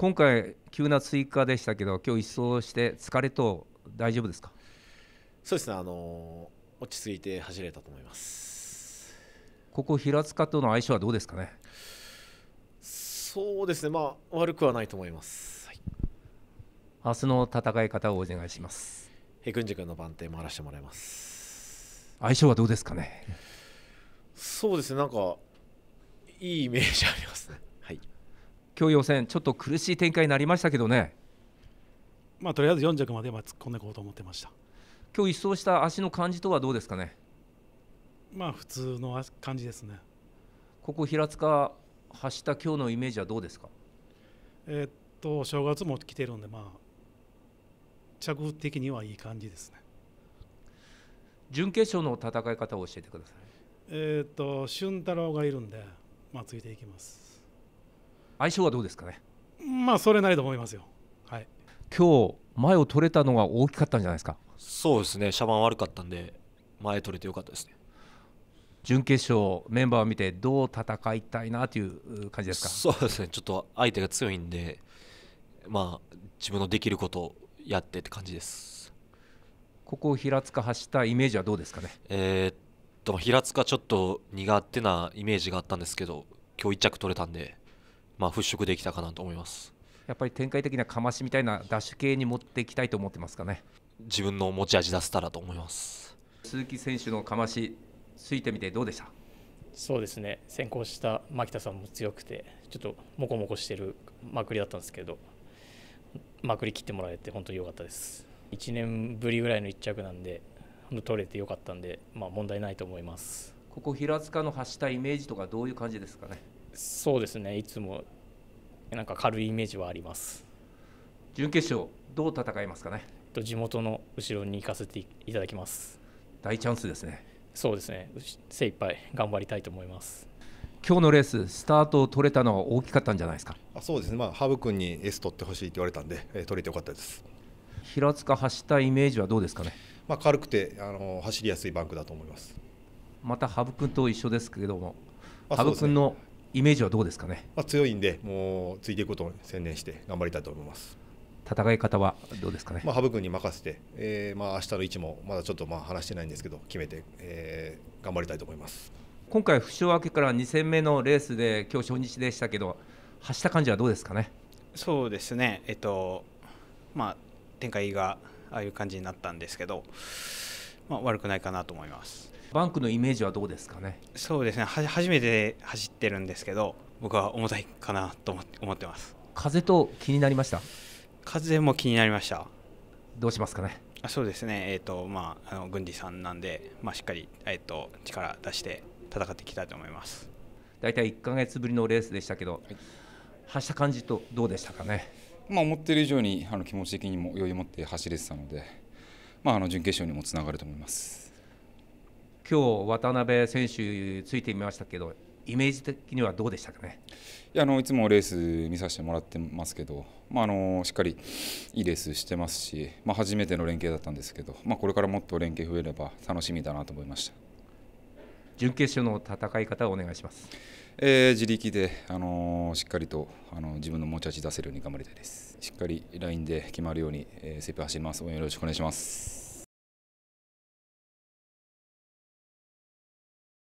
今回、急な追加でしたけど、今日一掃して疲れと大丈夫ですかそうですね、あの落ち着いて走れたと思います。ここ平塚との相性はどうですかね。そうですね、まあ悪くはないと思います。はい、明日の戦い方をお願いします。へくんじ君の番手回らせてもらいます。相性はどうですかね。そうですね、なんかいいイメージありますね。今日予選、ちょっと苦しい展開になりましたけどね。まあ、とりあえず4着までは突っ込んでいこうと思ってました。今日一掃した足の感じとはどうですかね。まあ、普通の感じですね。ここ平塚走った今日のイメージはどうですか。えー、っと正月も来てるんで、まあ着的にはいい感じですね。準決勝の戦い方を教えてください。えっと俊太郎がいるんで、まあついていきます。相性はどうですかねまあそれなりと思いますよ、はい、今日前を取れたのが大きかったんじゃないですかそうですね、シャバン悪かったんで、前取れてよかったですね。準決勝、メンバーを見て、どう戦いたいなという感じですかそうですね、ちょっと相手が強いんで、まあ、自分のできることをやってって感じです。ここ、平塚走ったイメージはどうですかね。えー、っと、平塚、ちょっと苦手なイメージがあったんですけど、今日1着取れたんで、まあ、払拭できたかなと思いますやっぱり展開的なかましみたいなダッシュ系に持っていきたいと思ってますかね自分の持ち味出せたらと思います鈴木選手のかましついてみてどうでしたそうですね先行した牧田さんも強くてちょっともこもこしてるまくりだったんですけどまくり切ってもらえて本当に良かったです1年ぶりぐらいの1着なんで取れて良かったんで、まあ、問題ないと思いますここ平塚の発したイメージとかどういう感じですかねそうですねいつもなんか軽いイメージはあります準決勝どう戦いますかね地元の後ろに行かせていただきます大チャンスですねそうですね精一杯頑張りたいと思います今日のレーススタートを取れたのは大きかったんじゃないですかあそうですねまあ羽生君に S 取ってほしいって言われたんで、えー、取れてよかったです平塚走ったイメージはどうですかねまあ軽くてあの走りやすいバンクだと思いますまたハブ君と一緒ですけども羽生君のイメージはどうですかね、まあ、強いんで、もうついていくことを専念して頑張りたいと思います戦い方はどうですかね、まあ、羽生君に任せて、えー、まあ明日の位置もまだちょっとまあ話してないんですけど、決めて、えー、頑張りたいと思います今回、負傷明けから2戦目のレースで、今日初日でしたけど、走った感じはどうですかね。そうですね、えっとまあ、展開がああいう感じになったんですけど、まあ、悪くないかなと思いますバンクのイメージはどうですかねそうですね初めて走ってるんですけど僕は重たいかなと思ってます風と気になりました風も気になりましたどうしますかねあそうですねえっ、ー、とまああの軍司さんなんでまあしっかりえっ、ー、と力出して戦っていきたいと思いますだいたい1か月ぶりのレースでしたけど、はい、走った感じとどうでしたかねまあ思っている以上にあの気持ち的にも余裕を持って走れてたのでまあ、あの準決勝にもつながると思います今日渡辺選手ついてみましたけどイメージ的にはどうでしたかねいやあのいつもレース見させてもらってますけど、まあ、あのしっかりいいレースしてますし、まあ、初めての連携だったんですけど、まあ、これからもっと連携増えれば楽しみだなと思いました。準決勝の戦い方をお願いします。えー、自力で、あのー、しっかりと、あのー、自分の持ち味出せるように頑張りたいです。しっかりラインで決まるように、えー、セーフ走ります。応援よろしくお願いします。